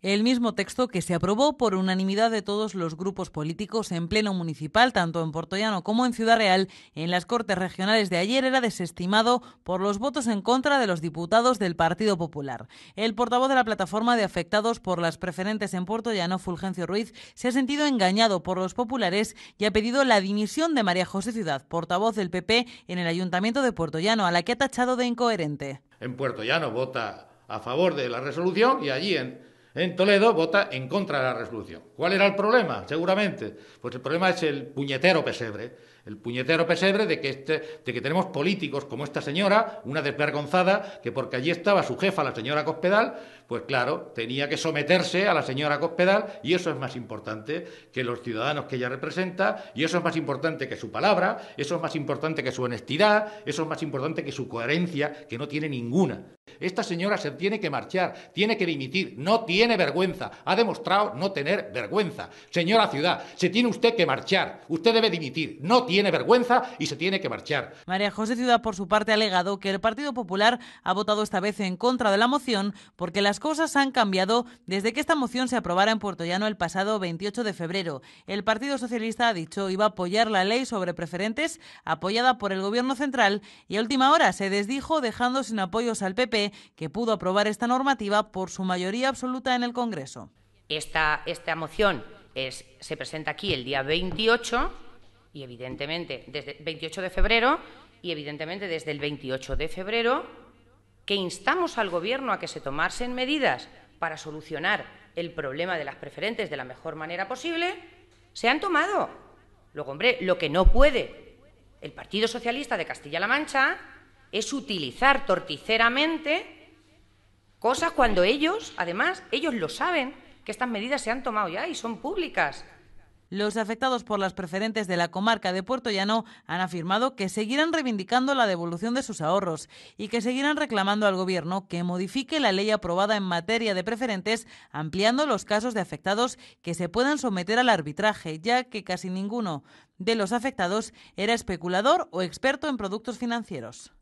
El mismo texto que se aprobó por unanimidad de todos los grupos políticos en pleno municipal, tanto en Portollano como en Ciudad Real, en las Cortes Regionales de ayer era desestimado por los votos en contra de los diputados del Partido Popular. El portavoz de la plataforma de afectados por las preferentes en Portollano, Fulgencio Ruiz, se ha sentido engañado por los populares y ha pedido la dimisión de María José Ciudad, portavoz del PP en el Ayuntamiento de Portollano, a la que ha tachado de incoherente. En Puerto vota a favor de la resolución y allí en en Toledo vota en contra de la resolución. ¿Cuál era el problema? Seguramente. Pues el problema es el puñetero pesebre. El puñetero pesebre de que, este, de que tenemos políticos como esta señora, una desvergonzada, que porque allí estaba su jefa, la señora Cospedal, pues claro, tenía que someterse a la señora Cospedal y eso es más importante que los ciudadanos que ella representa y eso es más importante que su palabra, eso es más importante que su honestidad, eso es más importante que su coherencia, que no tiene ninguna. Esta señora se tiene que marchar, tiene que dimitir, no tiene vergüenza, ha demostrado no tener vergüenza. Señora ciudad, se tiene usted que marchar, usted debe dimitir, no tiene vergüenza y se tiene que marchar. María José Ciudad, por su parte, ha alegado que el Partido Popular ha votado esta vez en contra de la moción porque las cosas han cambiado desde que esta moción se aprobara en Puerto Llano el pasado 28 de febrero. El Partido Socialista ha dicho iba a apoyar la ley sobre preferentes apoyada por el Gobierno central y a última hora se desdijo dejando sin apoyos al PP que pudo aprobar esta normativa por su mayoría absoluta en el Congreso. Esta, esta moción se presenta aquí el día 28 y evidentemente desde 28 de febrero y evidentemente desde el 28 de febrero que instamos al Gobierno a que se tomasen medidas para solucionar el problema de las preferentes de la mejor manera posible, se han tomado. Luego, hombre, lo que no puede el Partido Socialista de Castilla-La Mancha es utilizar torticeramente cosas cuando ellos, además, ellos lo saben, que estas medidas se han tomado ya y son públicas. Los afectados por las preferentes de la comarca de Puerto Llano han afirmado que seguirán reivindicando la devolución de sus ahorros y que seguirán reclamando al Gobierno que modifique la ley aprobada en materia de preferentes, ampliando los casos de afectados que se puedan someter al arbitraje, ya que casi ninguno de los afectados era especulador o experto en productos financieros.